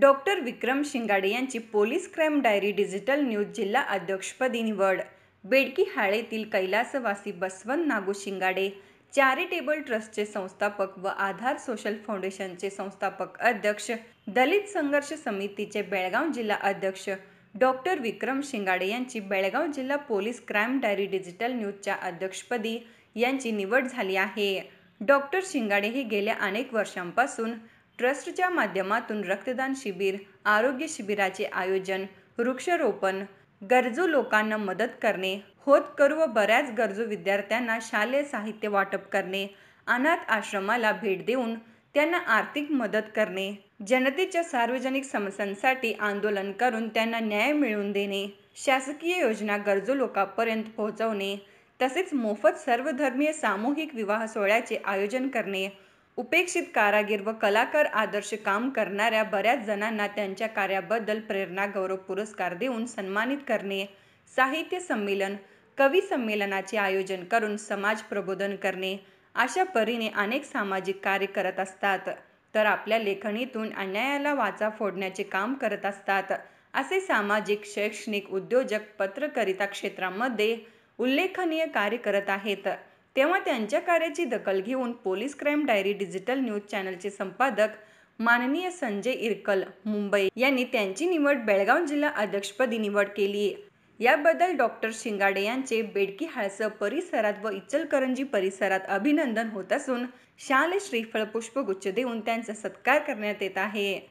doctor Vikram Shingade यांची police crime diary digital news जिल्हा अध्यक्षपदी निवड बेडकी हाळेतील कैलासवासी बसवंत नागू शिंगाडे चॅरिटेबल ट्रस्टचे संस्थापक व आधार सोशल फाउंडेशनचे संस्थापक अध्यक्ष दलित संघर्ष समितीचे बेळगाव जिल्हा अध्यक्ष डॉक्टर विक्रम शिंगाडे यांची बेळगाव जिल्हा पोलीस क्राईम डायरी डिजिटल न्यूजच्या अध्यक्षपदी यांची निवड झाली आहे डॉक्टर शिंगाडे हे गेल्या अनेक वर्षांपासून ट्रस्टच्या माध्यमातून रक्तदान शिबिर आरोग्य शिबिराचे आयोजन वृक्षरोपण गरजू लोकांना मदत करणे होत करू व बऱ्याच गरजू विद्यार्थ्यांना शालेय साहित्य वाटप करणे अनाथ आश्रमाला भेट देऊन त्यांना आर्थिक मदत करणे जनतेच्या सार्वजनिक समस्यांसाठी आंदोलन करून त्यांना न्याय मिळवून देणे शासकीय योजना गरजू लोकांपर्यंत पोहोचवणे तसेच मोफत सर्वधर्मीय सामूहिक विवाह सोहळ्याचे आयोजन करणे उपेक्षित कारागीर व कलाकार आदर्श काम करणाऱ्या बऱ्याच जणांना त्यांच्या कार्याबद्दल प्रेरणा गौरव पुरस्कार देऊन सन्मानित करणे साहित्य संमेलन कवी संमेलनाचे आयोजन करून समाज प्रबोधन करणे अशा परीने अनेक सामाजिक कार्य करत असतात तर आपल्या लेखणीतून अन्यायाला वाचा फोडण्याचे काम करत असतात असे सामाजिक शैक्षणिक उद्योजक पत्रकारिता क्षेत्रामध्ये उल्लेखनीय कार्य करत आहेत तेव्हा त्यांच्या कार्याची दखल घेऊन police crime diary digital news चॅनलचे संपादक माननीय संजय इरकल मुंबई यांनी त्यांची निवड बेळगाव जिल्हा अध्यक्षपदी निवड केली याबद्दल डॉक्टर शिंगाडे यांचे बेडकी हाळसं परिसरात व इचलकरंजी परिसरात अभिनंदन होत असून शाल श्रीफळ पुष्पगुच्छ देऊन त्यांचा सत्कार करण्यात येत आहे